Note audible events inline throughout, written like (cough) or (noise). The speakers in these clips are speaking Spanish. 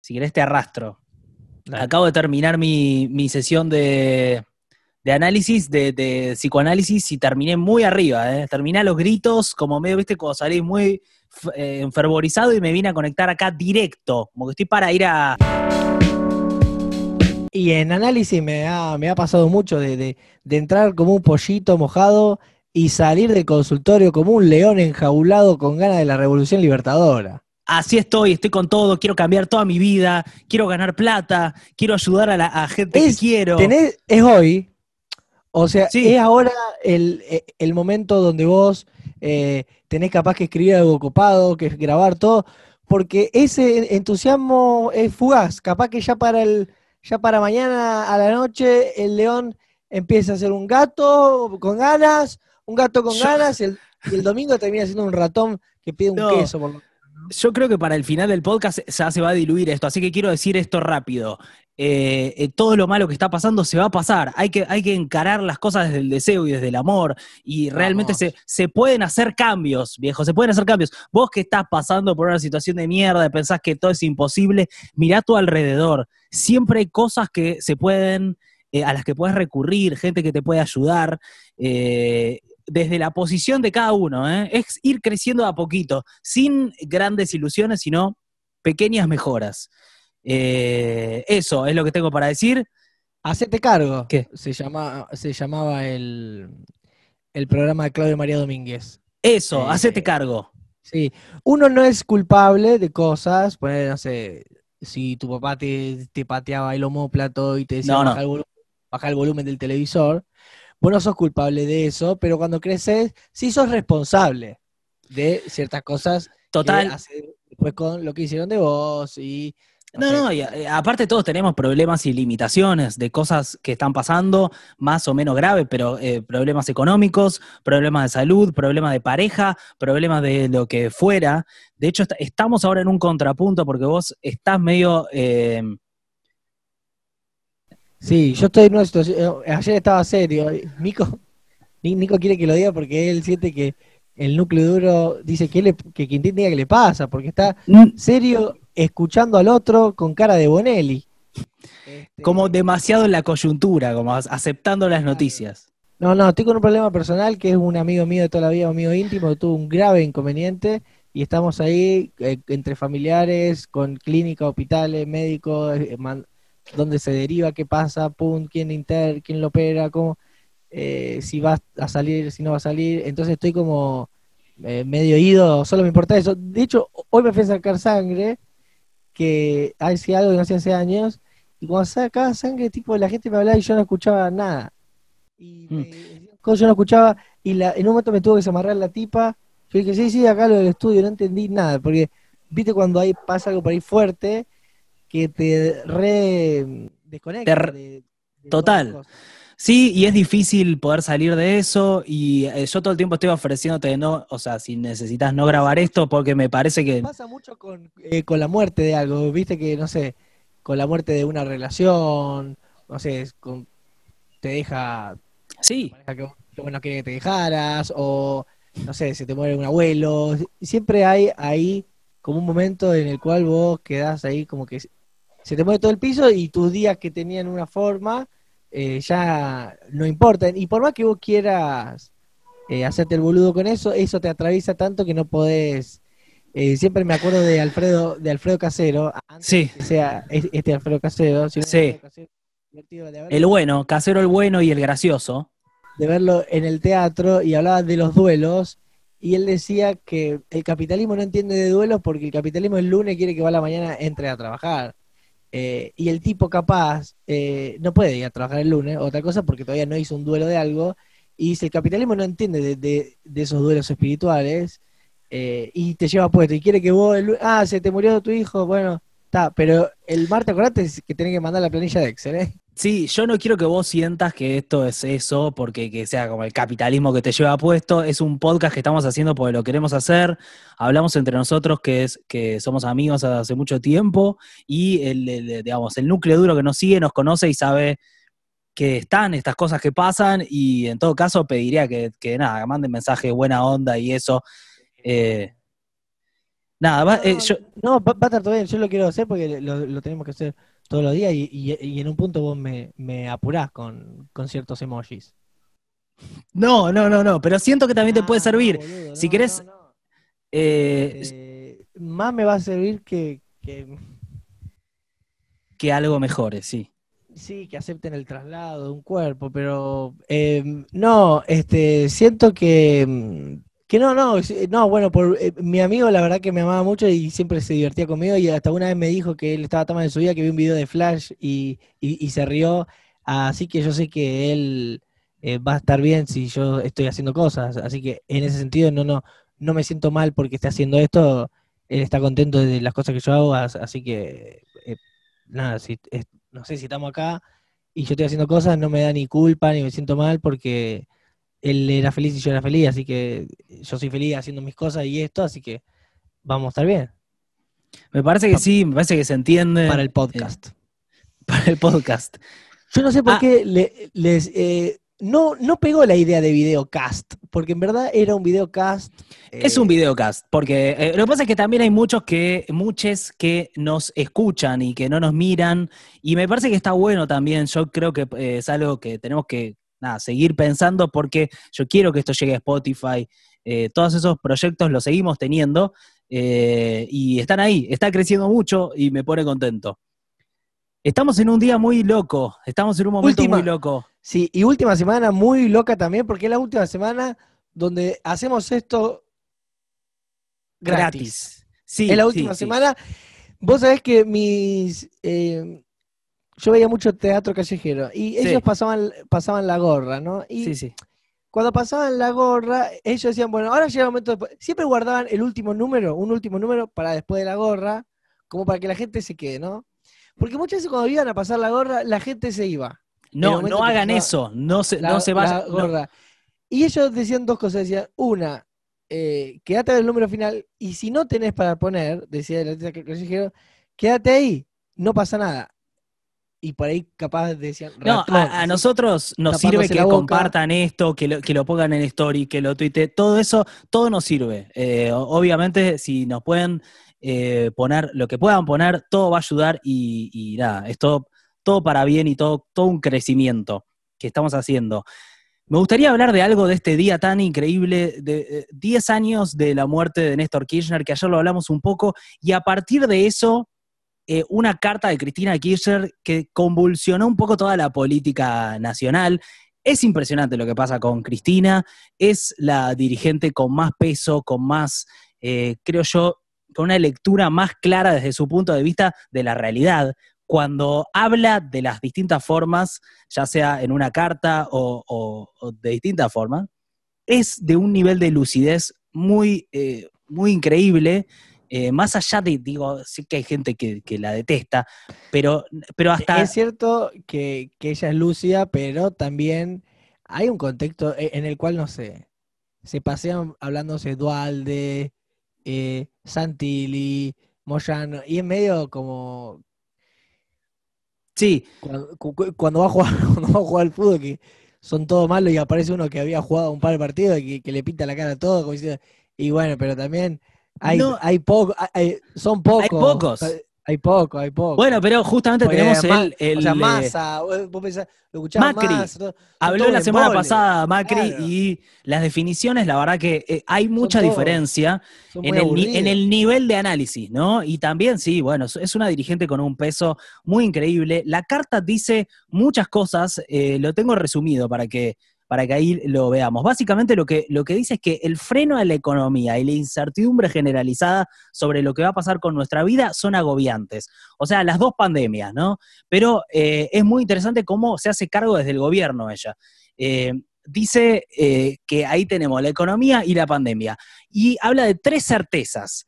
si querés te arrastro. Acabo de terminar mi, sesión de, análisis, de, psicoanálisis, y terminé muy arriba, ¿eh? terminé los gritos, como medio, viste, cuando salí muy eh, enfervorizado y me vine a conectar acá directo, como que estoy para ir a... Y en análisis me ha, pasado mucho de, de entrar como un pollito mojado y salir del consultorio como un león enjaulado con ganas de la revolución libertadora así estoy, estoy con todo, quiero cambiar toda mi vida, quiero ganar plata, quiero ayudar a la gente que quiero. Tenés, es hoy, o sea, es ahora e, el, momento donde vos eh, tenés capaz que escribir algo copado, que grabar todo, porque ese entusiasmo es fugaz, capaz que ya para el... Ya para mañana a la noche el león empieza a ser un gato con ganas, un gato con ganas, el, y el domingo termina siendo un ratón que pide un queso. Por yo creo que para el final del podcast ya se va a diluir esto, así que quiero decir esto rápido. Eh, eh, todo lo malo que está pasando se va a pasar. Hay que, hay que encarar las cosas desde el deseo y desde el amor. Y realmente se, pueden hacer cambios, viejo, se pueden hacer cambios. Vos que estás pasando por una situación de mierda, pensás que todo es imposible, mirá a tu alrededor. Siempre hay cosas que se pueden, eh, a las que puedes recurrir, gente que te puede ayudar desde la posición de cada uno, ¿eh? es ir creciendo a poquito, sin grandes ilusiones, sino pequeñas mejoras. Eh, eso es lo que tengo para decir. Hacete cargo. Se, llama, se llamaba el, el programa de Claudio María Domínguez. Eso, eh, hacete cargo. Sí, uno no es culpable de cosas, pues no sé, si tu papá te, pateaba el homóplato y te decía bajar baja, el volumen, del televisor, vos no sos culpable de eso, pero cuando creces, sí sos responsable de ciertas cosas. Total. después con lo que hicieron de vos y no, no, eh, aparte todos tenemos problemas y limitaciones de cosas que están pasando, más o menos graves, pero eh, problemas económicos, problemas de salud, problemas de pareja, problemas de lo que fuera. De hecho, estamos ahora en un contrapunto porque vos estás medio eh, Sí, yo estoy en una situación. Eh, ayer estaba serio. Eh, Nico, quiere que lo diga porque él siente que el núcleo duro dice que, le, que Quintín diga que le pasa, porque está mm. serio escuchando al otro con cara de Bonelli. Este, como demasiado en la coyuntura, como aceptando las noticias. No, no, estoy con un problema personal que es un amigo mío de toda la vida, un amigo íntimo, tuvo un grave inconveniente y estamos ahí eh, entre familiares, con clínica, hospitales, médicos, dónde se deriva, qué pasa, pum, quién inter, quién lo opera, cómo, eh, si va a salir, si no va a salir. Entonces estoy como eh, medio ido, solo me importa eso. De hecho, hoy me fui a sacar sangre, que hacía algo que no hace años, y cuando sacaba sangre, tipo, la gente me hablaba y yo no escuchaba nada. Y mm. yo no escuchaba, y la, en un momento me tuvo que amarrar la tipa. Yo dije, sí, sí, acá lo del estudio, no entendí nada, porque viste cuando ahí pasa algo por ahí fuerte que te re desconecta. total. Sí, y es difícil poder salir de eso. Y eh, yo todo el tiempo estoy ofreciéndote, no, o sea, si necesitas no grabar esto, porque me parece que. Pasa mucho eh, con, la muerte de algo, viste que, no sé, con la muerte de una relación, no sé, te deja. Sí. Que, que bueno que te dejaras, o no sé, se te muere un abuelo. Siempre hay ahí como un momento en el cual vos quedás ahí como que se te mueve todo el piso y tus días que tenían una forma eh, ya no importan. Y por más que vos quieras eh, hacerte el boludo con eso, eso te atraviesa tanto que no podés. Eh, siempre me acuerdo de Alfredo, de Alfredo Casero, antes sí. sea este Alfredo Casero, sí. el bueno, Casero el bueno y el gracioso. De verlo en el teatro y hablaba de los duelos. Y él decía que el capitalismo no entiende de duelos porque el capitalismo el lunes quiere que va la mañana entre a trabajar. Eh, y el tipo capaz eh, no puede ir a trabajar el lunes, otra cosa, porque todavía no hizo un duelo de algo. Y si el capitalismo no entiende de, de, esos duelos espirituales eh, y te lleva puesto y quiere que vos, el, ah, se te murió tu hijo, bueno, está, pero el martes acordate que tiene que mandar la planilla de Excel, ¿eh? Sí, yo no quiero que vos sientas que esto es eso, porque que sea como el capitalismo que te lleva puesto. Es un podcast que estamos haciendo porque lo queremos hacer. Hablamos entre nosotros que es que somos amigos hace mucho tiempo y el, digamos, el núcleo duro que nos sigue, nos conoce y sabe que están estas cosas que pasan y en todo caso pediría que, nada, manden mensaje buena onda y eso. Eh, nada, eh, yo... No, va, a estar todo bien, yo lo quiero hacer porque lo tenemos que hacer todos los días y, en un punto vos me, apurás con, ciertos emojis. No, no, no, no, pero siento que también te puede ah, servir. si querés... Eh, eh, más me va a servir que, que... algo mejore, sí. Sí, que acepten el traslado de un cuerpo, pero eh, no, este, siento que mm, que no, no, no, bueno, por, eh, mi amigo la verdad que me amaba mucho y siempre se divertía conmigo y hasta una vez me dijo que él estaba tomando en su vida que vio un video de Flash y, y, se rió, así que yo sé que él eh, va a estar bien si yo estoy haciendo cosas, así que en ese sentido no, no, no me siento mal porque esté haciendo esto, él está contento de las cosas que yo hago, así que eh, nada, si, no sé si estamos acá y yo estoy haciendo cosas, no me da ni culpa ni me siento mal porque él era feliz y yo era feliz, así que yo soy feliz haciendo mis cosas y esto, así que vamos a estar bien. Me parece que sí, me parece que se entiende. Para el podcast. Eh, (laughs) para el podcast. Yo no sé por ah. qué les... Eh, no, no pegó la idea de videocast, porque en verdad era un videocast. Eh, es un videocast, porque lo que pasa es que también hay muchos que, muchos que nos escuchan y que no nos miran, y me parece que está bueno también, yo creo que es algo que tenemos que, nada, seguir pensando porque yo quiero que esto llegue a Spotify. Eh, todos esos proyectos los seguimos teniendo eh, y están ahí, está creciendo mucho y me pone contento. Estamos en un día muy loco, estamos en un momento muy loco. Sí, y última semana muy loca también, porque es la última semana donde hacemos esto gratis. Sí, es la última semana. Vos sabés que mis eh, yo veía mucho teatro callejero y ellos pasaban, pasaban la gorra, ¿no? Y sí, sí. Cuando pasaban la gorra, ellos decían, bueno, ahora llega el momento. Siempre guardaban el último número, un último número para después de la gorra, como para que la gente se quede, ¿no? Porque muchas veces cuando iban a pasar la gorra, la gente se iba. No, no hagan eso, no se, no se vayan. Y ellos decían dos cosas, decían, una, eh, quédate el número final, y si no tenés para poner, decía el artista callejero, quédate ahí, no pasa nada y por ahí capaz decían. No, a, nosotros nos sirve que compartan esto, que lo, pongan en story, que lo tuite, todo eso, todo nos sirve. Eh, obviamente, si nos pueden eh, poner lo que puedan poner, todo va a ayudar y, nada, es todo, para bien y todo, todo un crecimiento que estamos haciendo. Me gustaría hablar de algo de este día tan increíble, de 10 eh, años de la muerte de Néstor Kirchner, que ayer lo hablamos un poco, y a partir de eso eh, una carta de Cristina Kirchner que convulsionó un poco toda la política nacional. Es impresionante lo que pasa con Cristina, es la dirigente con más peso, con más, eh, creo yo, con una lectura más clara desde su punto de vista de la realidad. Cuando habla de las distintas formas, ya sea en una carta o, de distintas formas, es de un nivel de lucidez muy, eh, muy increíble eh, más allá de, digo, sí que hay gente que, la detesta, pero, pero hasta... Es cierto que, ella es lúcida, pero también hay un contexto e, en el cual, no sé, se pasean hablándose Dualde, eh, Santilli, Moyano, y en medio como... Sí. (laughs) Cuando, va a jugar, al fútbol, que son todos malos y aparece uno que había jugado un par de partidos y que, le pinta la cara a todo, como y bueno, pero también hay, hay, poco, son pocos. Hay pocos. Hay poco, hay Bueno, pero justamente tenemos el, Macri. habló la semana pasada Macri y las definiciones, la verdad que eh, hay mucha diferencia en el, nivel de análisis, ¿no? Y también, sí, bueno, es una dirigente con un peso muy increíble. La carta dice muchas cosas, eh, lo tengo resumido para que para que ahí lo veamos. Básicamente lo que, lo que dice es que el freno a la economía y la incertidumbre generalizada sobre lo que va a pasar con nuestra vida son agobiantes. O sea, las dos pandemias, ¿no? Pero eh, es muy interesante cómo se hace cargo desde el gobierno ella. Eh, dice eh, que ahí tenemos la economía y la pandemia. Y habla de tres certezas.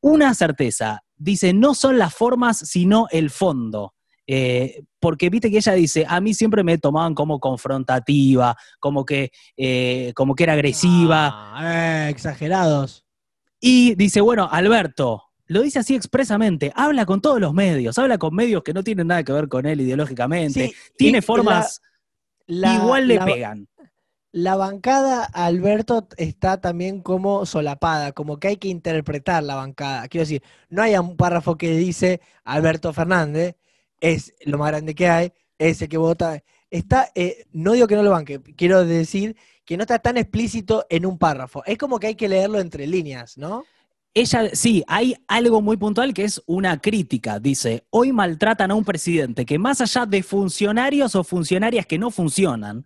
Una certeza, dice, no son las formas, sino el fondo. Eh, porque viste que ella dice, a mí siempre me tomaban como confrontativa, como que, eh, como que era agresiva. Ah, eh, exagerados. Y dice, bueno, Alberto, lo dice así expresamente, habla con todos los medios, habla con medios que no tienen nada que ver con él ideológicamente, tiene formas igual le pegan. La bancada Alberto está también como solapada, como que hay que interpretar la bancada. Quiero decir, no hay un párrafo que dice Alberto Fernández, es lo más grande que hay, es el que vota. Está, eh, no digo que no lo banque, quiero decir que no está tan explícito en un párrafo. Es como que hay que leerlo entre líneas, ¿no? Ella, sí, hay algo muy puntual que es una crítica. Dice, hoy maltratan a un presidente que más allá de funcionarios o funcionarias que no funcionan,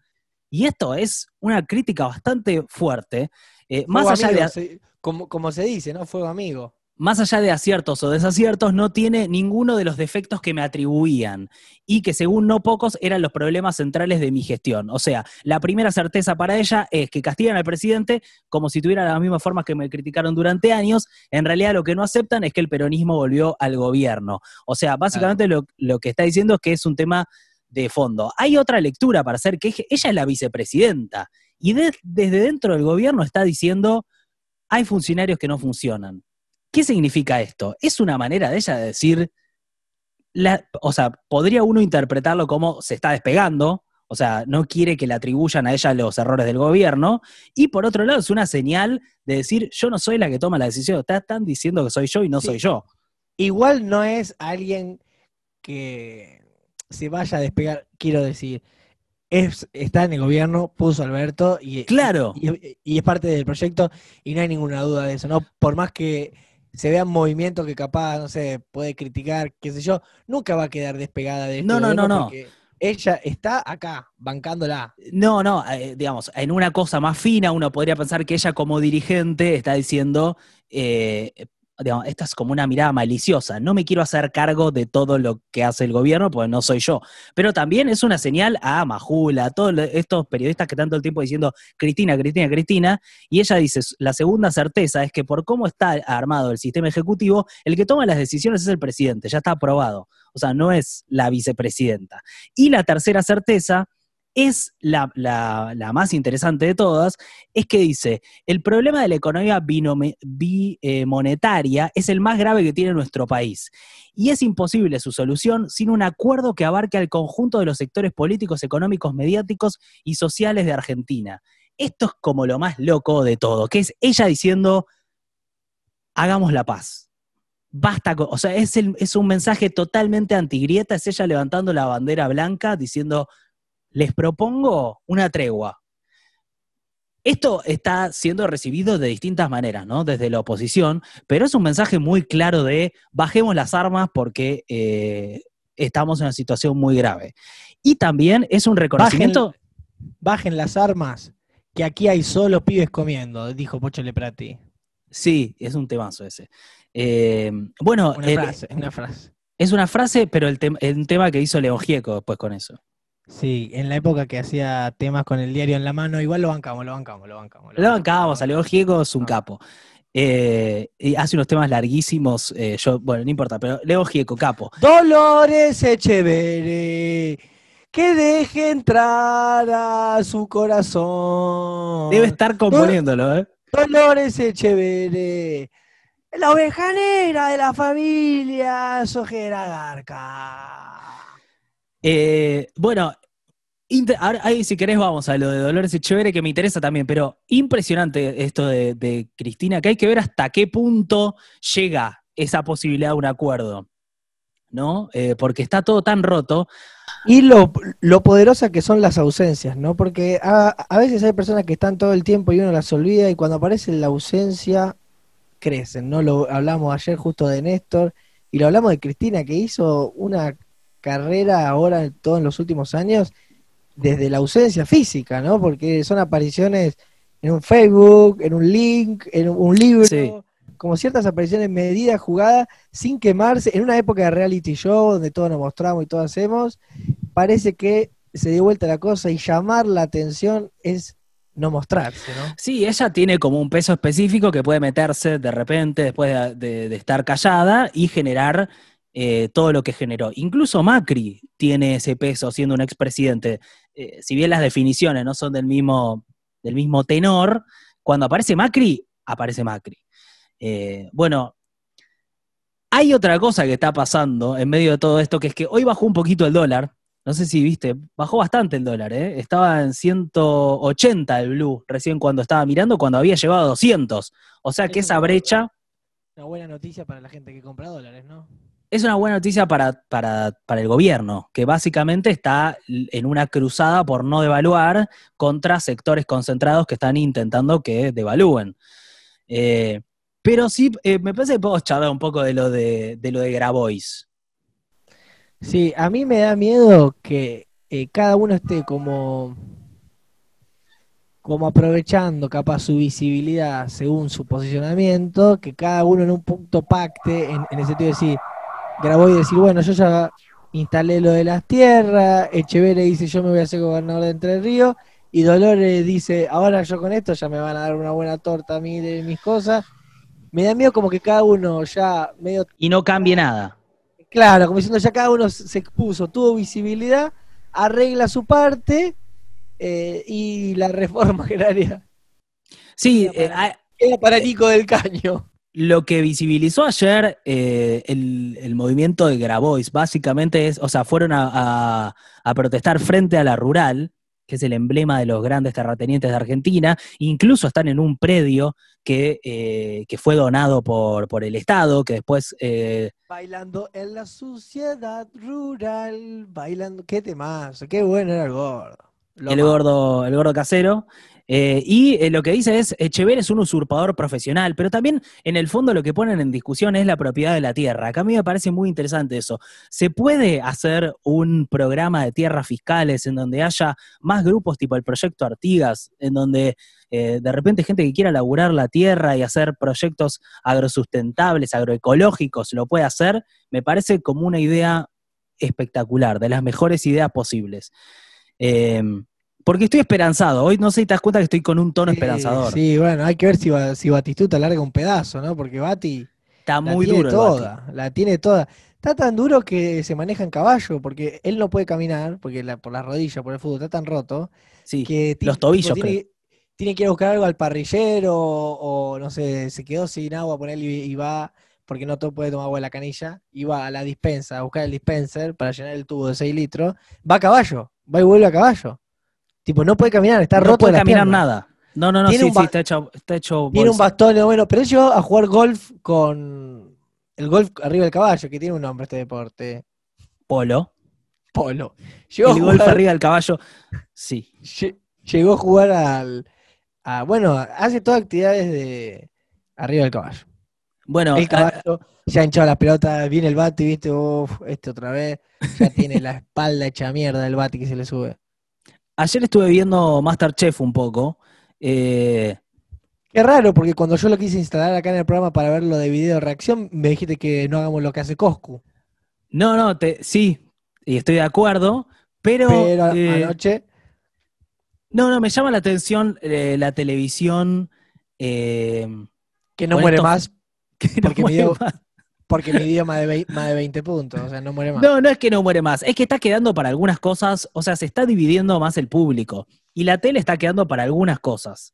y esto es una crítica bastante fuerte, eh, más allá de... Como, como se dice, ¿no? Fuego amigo más allá de aciertos o desaciertos, no tiene ninguno de los defectos que me atribuían y que según no pocos eran los problemas centrales de mi gestión. O sea, la primera certeza para ella es que castigan al presidente como si tuviera las mismas formas que me criticaron durante años. En realidad lo que no aceptan es que el peronismo volvió al gobierno. O sea, básicamente lo, que está diciendo es que es un tema de fondo. Hay otra lectura para hacer que ella es la vicepresidenta y desde dentro del gobierno está diciendo hay funcionarios que no funcionan ¿Qué significa esto? Es una manera de ella de decir, o sea, podría uno interpretarlo como se está despegando, o sea, no quiere que le atribuyan a ella los errores del gobierno. Y por otro lado, es una señal de decir, yo no soy la que toma la decisión, están diciendo que soy yo y no soy yo. Igual no es alguien que se vaya a despegar, quiero decir. está en el gobierno, puso Alberto y, claro. y, es parte del proyecto y no hay ninguna duda de eso, ¿no? Por más que se vean movimientos que capaz, no sé, puede criticar, qué sé yo, nunca va a quedar despegada de esto. No, no, no, no. Ella está acá, bancándola. No, no, eh, digamos, en una cosa más fina uno podría pensar que ella como dirigente está diciendo, eh, digamos, esta es como una mirada maliciosa, no me quiero hacer cargo de todo lo que hace el gobierno, pues no soy yo. Pero también es una señal a Majula, a todos estos periodistas que tanto el tiempo diciendo Cristina, Cristina, Cristina, y ella dice, la segunda certeza es que por cómo está armado el sistema ejecutivo, el que toma las decisiones es el presidente, ya está aprobado, o sea, no es la vicepresidenta. Y la tercera certeza es la, más interesante de todas, es que dice, el problema de la economía bimonetaria eh, es el más grave que tiene nuestro país y es imposible su solución sin un acuerdo que abarque al conjunto de los sectores políticos, económicos, mediáticos y sociales de Argentina. Esto es como lo más loco de todo, que es ella diciendo, hagamos la paz. Basta, con, o sea, es, es un mensaje totalmente antigrieta, es ella levantando la bandera blanca diciendo, les propongo una tregua. Esto está siendo recibido de distintas maneras, ¿no? Desde la oposición, pero es un mensaje muy claro de bajemos las armas porque eh, estamos en una situación muy grave. Y también es un reconocimiento. Bajen, las armas, que aquí hay solo pibes comiendo, dijo Pocho Leprati. Sí, es un temazo ese. Eh, bueno, una, Es una frase, pero el, un tema que hizo León Gieco después con eso. Sí, en la época que hacía temas con el diario en la mano, igual lo bancamos, lo bancamos, lo bancamos. Lo, lo bancamos, a Gieco es un capo. Eh, y hace unos temas larguísimos, eh, yo, bueno, no importa, pero Leo Gieco, capo. Dolores Echevere que deje entrar a su corazón. Debe estar componiéndolo, ¿eh? Dolores Echevere, la oveja de la familia Sojera Garca. Eh, bueno, ahí si querés vamos a lo de Dolores Echeverre, que me interesa también, pero impresionante esto de, Cristina, que hay que ver hasta qué punto llega esa posibilidad de un acuerdo, ¿no? Eh, porque está todo tan roto. Y lo, poderosa que son las ausencias, ¿no? Porque a, veces hay personas que están todo el tiempo y uno las olvida y cuando aparece la ausencia crecen, ¿no? Lo hablamos ayer justo de Néstor y lo hablamos de Cristina que hizo una carrera ahora, todo en los últimos años, desde la ausencia física, ¿no? Porque son apariciones en un Facebook, en un link, en un libro, como ciertas apariciones medidas, jugadas, sin quemarse, en una época de reality show, donde todos nos mostramos y todo hacemos, parece que se dio vuelta la cosa y llamar la atención es no mostrarse, ¿no? Sí, ella tiene como un peso específico que puede meterse de repente después de estar callada y generar eh, todo lo que generó. Incluso Macri tiene ese peso siendo un expresidente. Eh, si bien las definiciones no son del mismo, del mismo tenor, cuando aparece Macri, aparece Macri. Eh, bueno, hay otra cosa que está pasando en medio de todo esto, que es que hoy bajó un poquito el dólar. No sé si viste, bajó bastante el dólar, estaba en 180 el blue recién cuando estaba mirando, cuando había llevado 200. O sea que esa brecha... Una buena noticia para la gente que compra dólares, ¿no? es una buena noticia para, el gobierno, que básicamente está en una cruzada por no devaluar contra sectores concentrados que están intentando que devalúen. Eh, pero sí, eh, me parece que podemos charlar un poco de lo de, lo de Grabois. Sí, a mí me da miedo que eh, cada uno esté como, como aprovechando capaz su visibilidad según su posicionamiento, que cada uno en un punto pacte, en el sentido de decir, grabó y decir, bueno, yo ya instalé lo de las tierras, Echeverre dice, yo me voy a hacer gobernador de Entre Ríos, y Dolores dice, ahora yo con esto ya me van a dar una buena torta a mí de mis cosas. Me da miedo como que cada uno ya medio... Y no cambie nada. Claro, como diciendo, ya cada uno se expuso, tuvo visibilidad, arregla su parte eh, y la reforma agraria. Sí, el para, eh, eh, del Caño. Lo que visibilizó ayer eh, el, movimiento de Grabois, básicamente es, o sea, fueron a, protestar frente a la rural, que es el emblema de los grandes terratenientes de Argentina, incluso están en un predio que, eh, fue donado por, el Estado, que después... Eh, bailando en la sociedad rural, bailando, qué temas, qué bueno era el gordo. el gordo, el gordo casero. Eh, y eh, lo que dice es, Echever eh, es un usurpador profesional, pero también en el fondo lo que ponen en discusión es la propiedad de la tierra. Acá a mí me parece muy interesante eso. ¿Se puede hacer un programa de tierras fiscales en donde haya más grupos tipo el proyecto Artigas, en donde de repente gente que quiera laburar la tierra y hacer proyectos agrosustentables, agroecológicos, lo puede hacer? Me parece como una idea espectacular, de las mejores ideas posibles. Porque estoy esperanzado. Hoy no sé si te das cuenta que estoy con un tono esperanzador. Sí, bueno, hay que ver si, si Batistuta larga un pedazo, ¿no? Porque Bati. Está la tiene Toda, La tiene toda. Está tan duro que se maneja en caballo, porque él no puede caminar, porque la, por las rodillas, por el fútbol, está tan roto. Sí, que los tobillos, tiene, tiene, que ir a buscar algo al parrillero, o, no sé, se quedó sin agua, por él y, va porque no todo puede tomar agua de la canilla, y va a la dispensa a buscar el dispenser para llenar el tubo de 6 litros, va a caballo, va y vuelve a caballo. Tipo, no puede caminar, está roto la roto. No puede caminar nada. No, no, no, sí, sí, está hecho, está Tiene un bastón, bueno, pero él llegó a jugar golf con el golf arriba del caballo, que tiene un nombre este deporte. Polo. Polo. Llegó el golf arriba del caballo, sí. Llegó a jugar al... bueno, hace todas actividades de arriba del caballo. Bueno, el caballo ya ha hinchado las pelotas, viene el bate, viste, uff, este otra vez, ya tiene la (laughs) espalda hecha mierda el bate que se le sube. Ayer estuve viendo Masterchef un poco. Eh, es raro, porque cuando yo lo quise instalar acá en el programa para verlo de video reacción, me dijiste que no hagamos lo que hace Coscu. No, no, sí, y estoy de acuerdo, pero. Eh, anoche. No, no, me llama la atención eh, la televisión. Eh, que no muere más. (laughs) Que no más. Porque mi idioma de más de 20 puntos, o sea, no muere más. No, no es que no muere más, es que está quedando para algunas cosas, o sea, se está dividiendo más el público. Y la tele está quedando para algunas cosas.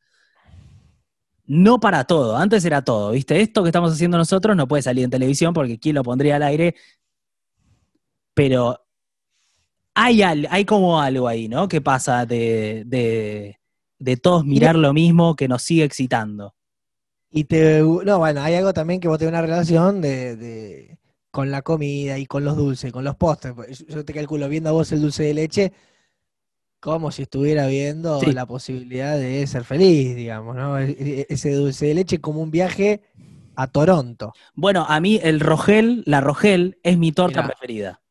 No para todo, antes era todo, ¿viste? Esto que estamos haciendo nosotros no puede salir en televisión porque quién lo pondría al aire. Pero hay, hay como algo ahí, ¿no? Que pasa de, de todos mirar lo mismo que nos sigue excitando. Y te. No, bueno, hay algo también que vos tenés una relación de, con la comida y con los dulces, con los postres. Pues, yo te calculo, viendo a vos el dulce de leche, como si estuviera viendo la posibilidad de ser feliz, digamos, ¿no? E, e, ese dulce de leche como un viaje a Toronto. Bueno, a mí el Rogel, la Rogel, es mi torta preferida.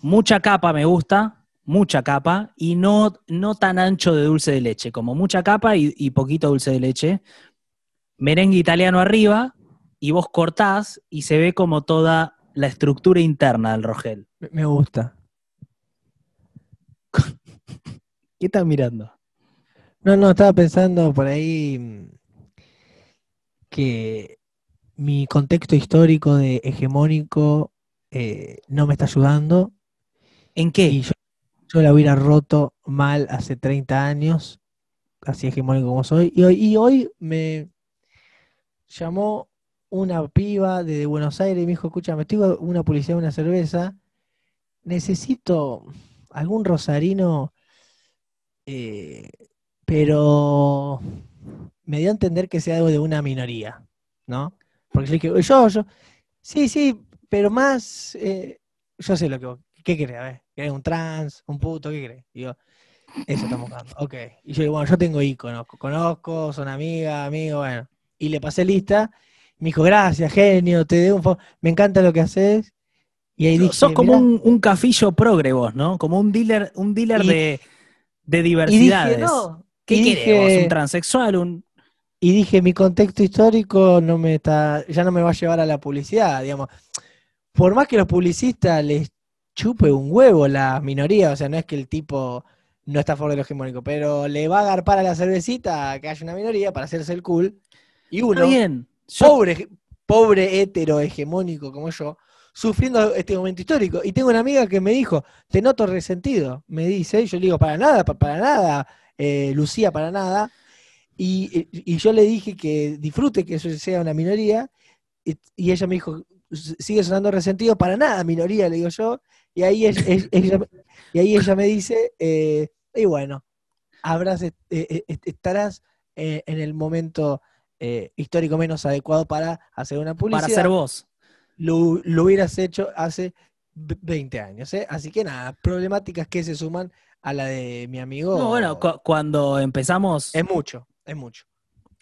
Mucha capa me gusta, mucha capa y no, no tan ancho de dulce de leche, como mucha capa y, poquito dulce de leche. Merengue italiano arriba y vos cortás y se ve como toda la estructura interna del rogel. Me gusta. (laughs) ¿Qué estás mirando? No, no, estaba pensando por ahí mm, que mi contexto histórico de hegemónico eh, no me está ayudando. ¿En qué? Yo la hubiera roto mal hace 30 años, así hegemónico como soy. Y hoy, hoy me llamó una piba de Buenos Aires y me dijo, escucha, me estoy una policía de una cerveza, necesito algún rosarino, eh, pero me dio a entender que sea algo de una minoría, ¿no? Porque yo yo, yo, sí, sí, pero más, eh, yo sé lo que vos, ¿qué querés? A ver, ¿Querés un trans? ¿Un puto? ¿Qué crees Y eso estamos hablando. Ok. Y yo digo, bueno, yo tengo íconos. Conozco, son amiga, amigo, bueno. Y le pasé lista. Me dijo, gracias, genio, te de un Me encanta lo que haces. Y ahí dije, Sos como un, un, cafillo progre vos, ¿no? Como un dealer, un dealer de, de, diversidades. ¿Qué querés vos? ¿Un transexual? Un... Y dije, mi contexto histórico no me está, ya no me va a llevar a la publicidad, digamos. Por más que los publicistas les chupe un huevo la minoría, o sea, no es que el tipo no está a favor de lo hegemónico, pero le va a agarpar para la cervecita que haya una minoría para hacerse el cool. Y uno, pobre, pobre hetero hegemónico como yo, sufriendo este momento histórico. Y tengo una amiga que me dijo, te noto resentido, me dice, yo le digo, para nada, para, nada, eh, Lucía, para nada. Y, yo le dije que disfrute que eso sea una minoría, y ella me dijo, sigue sonando resentido, para nada, minoría, le digo yo. Y ahí ella, y ahí ella me dice, eh, y bueno, habrás, eh, eh, estarás en el momento histórico menos adecuado para hacer una publicidad. Para ser vos. Lo, hubieras hecho hace 20 años. Así que nada, problemáticas que se suman a la de mi amigo. No, bueno, cuando empezamos... Es mucho, es mucho.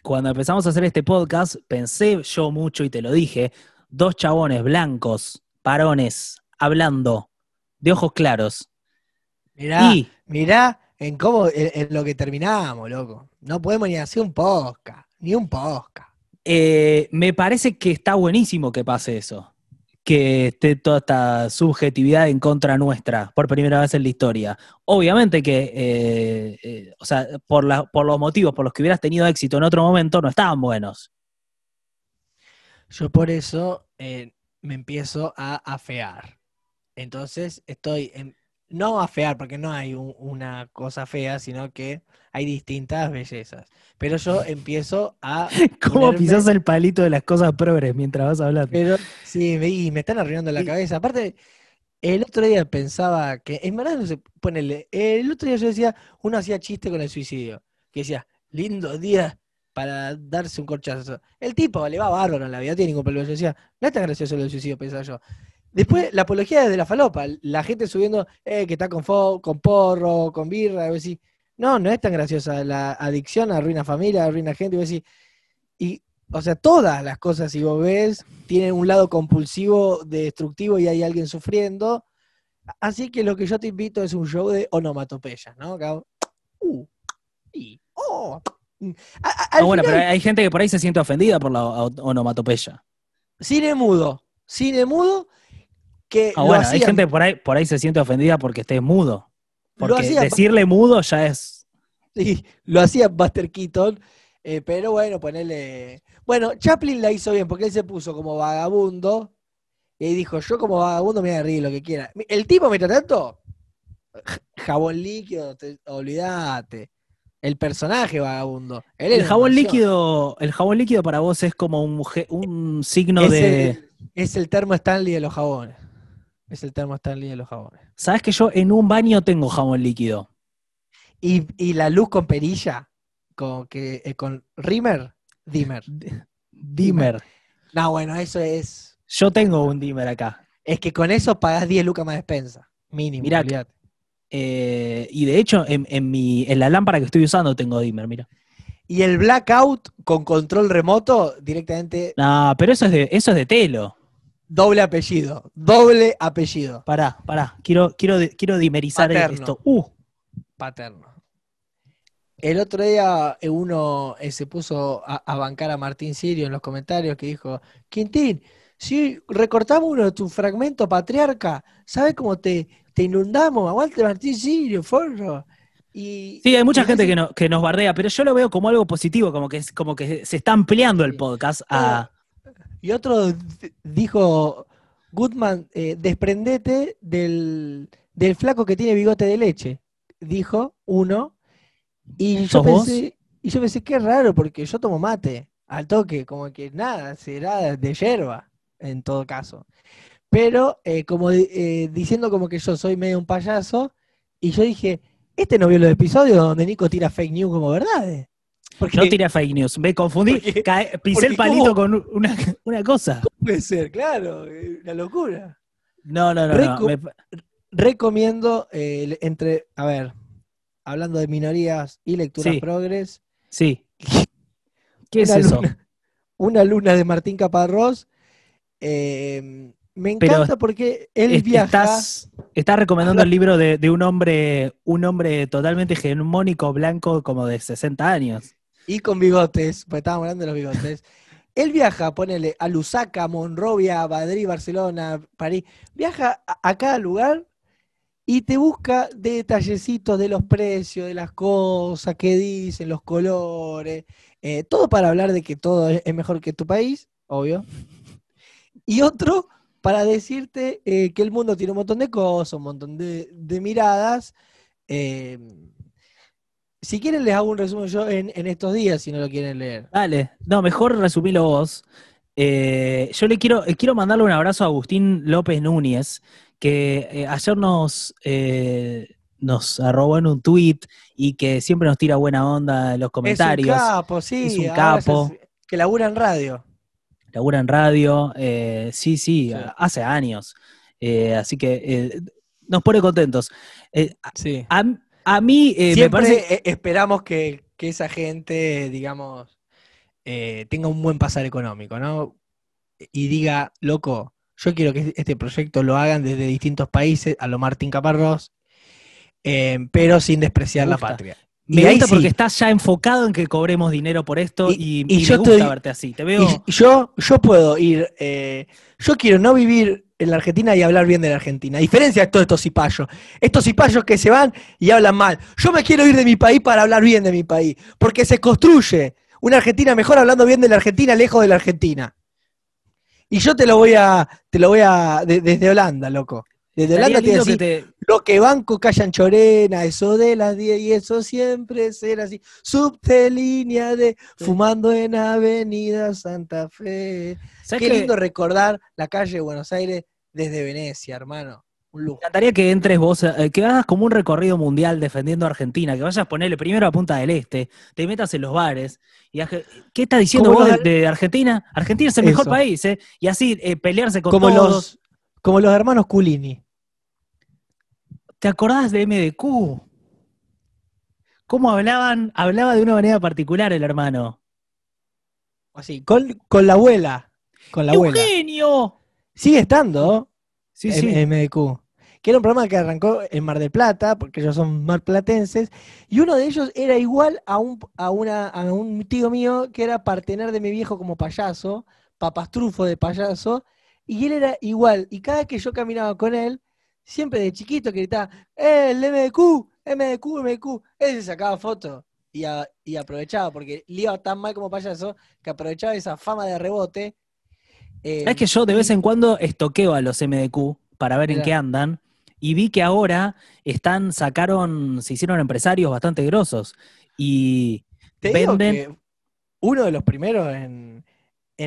Cuando empezamos a hacer este podcast, pensé yo mucho y te lo dije, dos chabones blancos, parones, hablando de ojos claros. Mirá, y, en cómo, en, lo que terminamos, loco. No podemos ni hacer un posca, ni un posca. Eh, me parece que está buenísimo que pase eso. Que esté toda esta subjetividad en contra nuestra, por primera vez en la historia. Obviamente que, eh, eh, o sea, por, por los motivos por los que hubieras tenido éxito en otro momento, no estaban buenos. Yo por eso me empiezo a afear. Entonces estoy en, no a fear, porque no hay una cosa fea, sino que hay distintas bellezas. Pero yo (laughs) empiezo a. (laughs) ¿Cómo pisas el palito de las cosas progres mientras vas hablando? Pero, sí, me, y me están arruinando la cabeza. Aparte, el otro día pensaba que. En verdad, se. Ponele. El otro día yo decía. Uno hacía chiste con el suicidio. Que decía, lindo día para darse un corchazo. El tipo le va bárbaro en la vida, tiene ningún problema. Yo decía, no es tan gracioso el suicidio, pensaba yo. Después, la apología de la falopa, la gente subiendo eh, que está con, con porro, con birra, y vos decís, no, no es tan graciosa, la adicción arruina familia, arruina gente, y vos decís, y, o sea, todas las cosas, si vos ves, tienen un lado compulsivo, destructivo y hay alguien sufriendo, así que lo que yo te invito es un show de onomatopeya, ¿no? Uh, y, oh. Ah, bueno, pero hay gente que por ahí se siente ofendida por la onomatopeya. Cine mudo, cine mudo, Ah, bueno, hay gente por ahí, por ahí se siente ofendida porque esté mudo. Porque decirle mudo ya es. Sí, lo hacía Buster Keaton, eh, pero bueno, ponerle. Bueno, Chaplin la hizo bien porque él se puso como vagabundo y dijo: Yo como vagabundo me voy lo que quiera. El tipo, mientras tanto, jabón líquido, olvídate. El personaje vagabundo. el jabón líquido, el jabón líquido para vos es como un, signo de. es el termo Stanley de los jabones. Es el termo Stanley de los jabones. ¿Sabes que yo en un baño tengo jabón líquido? Y, la luz con perilla, con, que, eh, con Dimmer. dimmer. (laughs) No, bueno, eso es. Yo tengo un dimmer acá. Es que con eso pagás 10 lucas más despensa. Mínimo. Mirá, eh, y de hecho, en, en la lámpara que estoy usando tengo dimmer, mira. Y el blackout con control remoto directamente. No, pero eso es de, eso es de telo. Doble apellido, doble apellido. Pará, pará, quiero, quiero, quiero dimerizar esto. Uh. Paterno. El otro día eh, uno eh, se puso a, bancar a Martín Sirio en los comentarios que dijo, Quintín, si recortamos uno de tus fragmentos, patriarca, ¿sabes cómo te, te inundamos? Aguante Martín Sirio, forro. Y, sí, hay mucha gente que, que nos bardea, pero yo lo veo como algo positivo, como que, como que se está ampliando el podcast a... Ah, y otro dijo, Goodman, eh, desprendete del, flaco que tiene bigote de leche, dijo uno. Y yo, pensé, y yo pensé, qué raro, porque yo tomo mate al toque, como que nada, será de yerba, en todo caso. Pero eh, como eh, diciendo como que yo soy medio un payaso, y yo dije, este no vio los episodios donde Nico tira fake news como verdades. Porque, no tiré fake news. Me confundí. pisé el palito con una, cosa. puede ser? Claro, eh, una locura. No, no, no. Recomiendo eh, entre. A ver, hablando de minorías y lectura progres. Sí. (laughs) ¿Qué es eso? una luna de Martín Caparrós. Eh, me encanta porque él es, viaja. Estás, recomendando el libro de, un hombre, un hombre totalmente hegemónico blanco como de 60 años y con bigotes, pues estábamos hablando de los bigotes. Él viaja, ponele, a Lusaka, Monrovia, Madrid, Barcelona, París. Viaja a, cada lugar y te busca detallecitos de los precios, de las cosas, qué dicen, los colores. Eh, todo para hablar de que todo es mejor que tu país, obvio. Y otro para decirte eh, que el mundo tiene un montón de cosas, un montón de, miradas. Eh, si quieren les hago un resumen yo en, estos días, si no lo quieren leer. Dale, no, mejor resumilo vos. Eh, yo le quiero, eh, quiero mandarle un abrazo a Agustín López Núñez, que eh, ayer nos, nos arrobó en un tweet y que siempre nos tira buena onda en los comentarios. Es un capo, sí. Es un capo. que labura en radio. Labura en radio, sí, sí, hace años. así que nos pone contentos. sí. A mí eh, me parece... E-, esperamos que, esa gente, digamos, eh, tenga un buen pasar económico, ¿no? Y diga, loco, yo quiero que este proyecto lo hagan desde distintos países, a lo Martín Caparrós, eh, pero sin despreciar la patria. Me gusta porque estás ya enfocado en que cobremos dinero por esto y, yo me gusta verte así. Te veo. yo, yo puedo ir. Eh, yo quiero no vivir en la Argentina y hablar bien de la Argentina. A diferencia de todos estos cipayos. Estos cipayos que se van y hablan mal. Yo me quiero ir de mi país para hablar bien de mi país. Porque se construye una Argentina mejor hablando bien de la Argentina, lejos de la Argentina. Y yo te lo voy a. Te lo voy a. desde Holanda, loco. Desde Holanda te, que lo que banco callan chorena, eso de las 10 y eso siempre será así. Subte línea de fumando en Avenida Santa Fe. Qué lindo recordar la calle de Buenos Aires desde Venecia, hermano. Me encantaría que entres vos, eh, que hagas como un recorrido mundial defendiendo a Argentina, que vayas a ponerle primero a Punta del Este, te metas en los bares. y ¿Qué estás diciendo vos de, Argentina? Argentina es el mejor país, eh, Y así eh, pelearse con como Los, como los hermanos Culini. ¿Te acordás de MDQ? ¿Cómo hablaban? Hablaba de una manera particular el hermano. Así, con, la abuela. Con la abuela. Sigue estando. Sí, sí. MDQ que era un programa que arrancó en Mar del Plata, porque ellos son marplatenses, y uno de ellos era igual a un, a una, a un tío mío que era partener de mi viejo como payaso, papastrufo de payaso, y él era igual, y cada vez que yo caminaba con él, siempre de chiquito que gritaba, ¡Eh, el MDQ! MDQ, MDQ. Él se sacaba fotos y, aprovechaba, porque le iba tan mal como payaso que aprovechaba esa fama de rebote. Eh, es que yo de vez en cuando estoqueo a los MDQ para ver en qué andan. Y vi que ahora están, sacaron, se hicieron empresarios bastante grosos. Y venden. uno de los primeros en,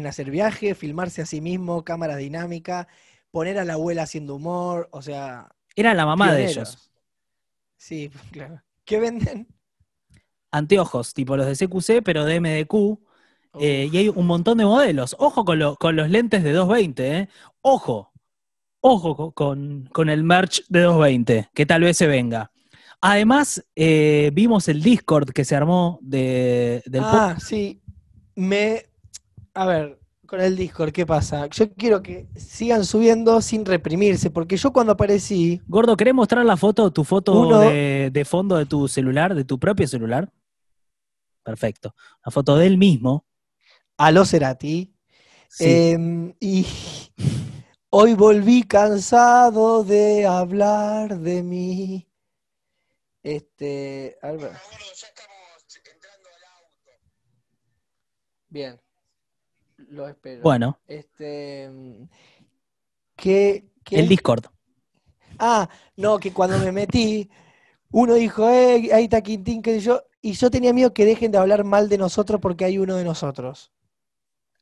hacer viaje, filmarse a sí mismo, cámara dinámica, poner a la abuela haciendo humor, o sea... Era la mamá de ellos. Sí, (laughs) claro. ¿Qué venden? Anteojos, tipo los de CQC, pero de MDQ. Eh, y hay un montón de modelos. Ojo con, los lentes de 220, ¿eh? Ojo. Ojo con, el merch de 220, que tal vez se venga. Además, eh, vimos el Discord que se armó de, del... Ah, sí. Me... A ver, con el Discord, ¿qué pasa? Yo quiero que sigan subiendo sin reprimirse, porque yo cuando aparecí. Gordo, ¿querés mostrar la foto, tu foto de, fondo de tu celular, de tu propio celular? Perfecto. La foto del mismo. A será ti. y hoy volví cansado de hablar de mí. Este. auto. Bien lo espero. Bueno. Este, El Discord. Ah, no, que cuando me metí, uno dijo, eh, ahí está Quintín, que yo, y yo tenía miedo que dejen de hablar mal de nosotros porque hay uno de nosotros.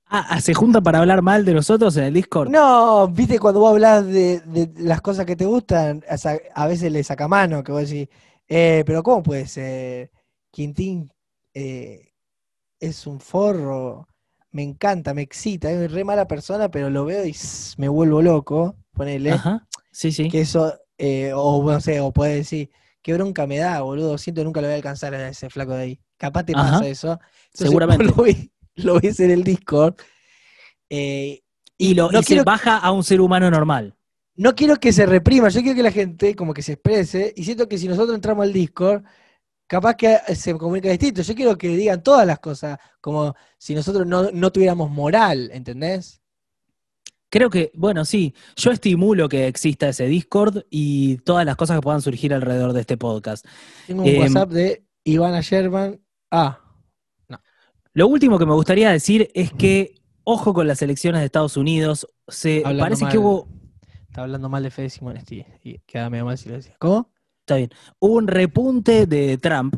Ah, ah ¿se juntan para hablar mal de nosotros en el Discord? No, viste, cuando vos hablas de, de las cosas que te gustan, a, veces le saca mano, que vos decís, eh, pero ¿cómo puede ser? Quintín eh, es un forro, me encanta, me excita, es re mala persona, pero lo veo y me vuelvo loco, ponele. sí, sí. Que eso, eh, o no sé, o puede decir, qué bronca me da, boludo, siento que nunca lo voy a alcanzar a ese flaco de ahí. Capaz te pasa eso. (laughs) Seguramente. Lo ves, lo en el Discord. Eh, y lo baja a un ser humano normal. No quiero que se reprima, yo quiero que la gente como que se exprese, y siento que si nosotros entramos al Discord capaz que eh, se comunica distinto. Yo quiero que digan todas las cosas, como si nosotros no, tuviéramos moral, ¿entendés? Creo que, bueno, sí, yo estimulo que exista ese Discord y todas las cosas que puedan surgir alrededor de este podcast. Tengo un em, WhatsApp de Ivana Sherman. Ah, no. Lo último que me gustaría decir es mm. que, ojo con las elecciones de Estados Unidos, se parece que hubo... Está hablando mal de Fede Simonetti y queda medio mal si lo ¿Cómo? Está bien. Hubo un repunte de Trump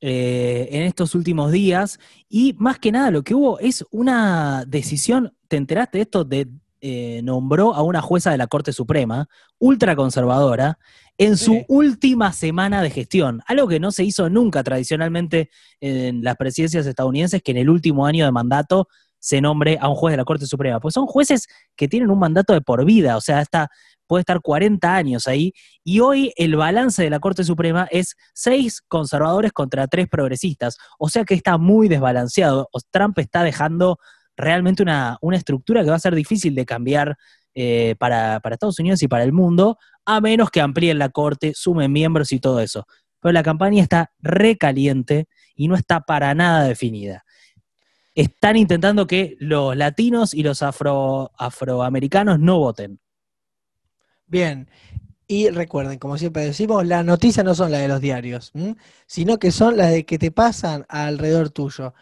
eh, en estos últimos días y más que nada lo que hubo es una decisión, ¿te enteraste de esto? De, eh, nombró a una jueza de la Corte Suprema, ultraconservadora, en su última semana de gestión, algo que no se hizo nunca tradicionalmente en las presidencias estadounidenses, que en el último año de mandato se nombre a un juez de la Corte Suprema, pues son jueces que tienen un mandato de por vida, o sea, está puede estar 40 años ahí, y hoy el balance de la Corte Suprema es seis conservadores contra tres progresistas, o sea que está muy desbalanceado, Trump está dejando realmente una, estructura que va a ser difícil de cambiar eh, para, Estados Unidos y para el mundo, a menos que amplíen la Corte, sumen miembros y todo eso. Pero la campaña está recaliente y no está para nada definida están intentando que los latinos y los afro, afroamericanos no voten. Bien. Y recuerden, como siempre decimos, las noticias no son las de los diarios, sino que son las de que te pasan alrededor tuyo.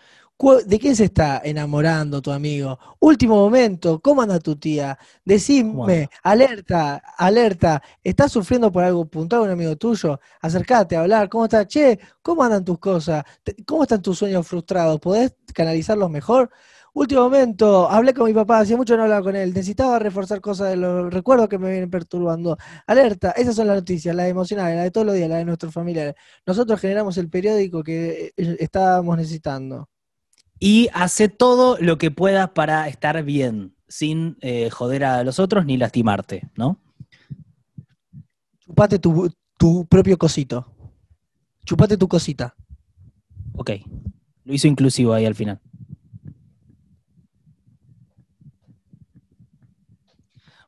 ¿De quién se está enamorando tu amigo? Último momento, ¿cómo anda tu tía? Decime, alerta, alerta, ¿estás sufriendo por algo puntual un amigo tuyo? Acércate a hablar, ¿cómo estás? Che, ¿cómo andan tus cosas? ¿Cómo están tus sueños frustrados? ¿Podés canalizarlos mejor? Último momento, hablé con mi papá, hacía mucho no hablaba con él, necesitaba reforzar cosas de los recuerdos que me vienen perturbando. Alerta, esas son las noticias, las emocionales, las de todos los días, las de nuestros familiares. Nosotros generamos el periódico que eh, eh, estábamos necesitando. Y hace todo lo que puedas para estar bien, sin eh, joder a los otros ni lastimarte, ¿no? Chupate tu propio cosito. Chupate tu cosita. Ok. Lo hizo inclusivo ahí al final.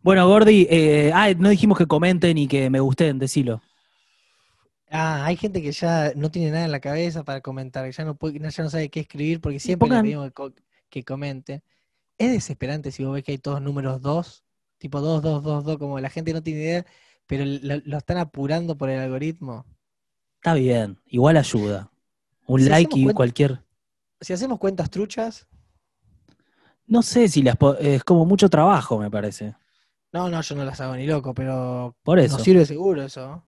Bueno, Gordi, eh, ah, no dijimos que comenten y que me gusten, decilo. Ah, hay gente que ya no tiene nada en la cabeza para comentar, que ya no, no sabe qué escribir porque siempre le pedimos que, comente. Es desesperante si vos ves que hay todos números 2, tipo 2, 2, 2, 2, como la gente no tiene idea, pero lo, están apurando por el algoritmo. Está bien, igual ayuda. Un like y cualquier. Si hacemos cuentas truchas. No sé si las. Es como mucho trabajo, me parece. No, no, yo no las hago ni loco, pero Por eso. nos sirve seguro eso.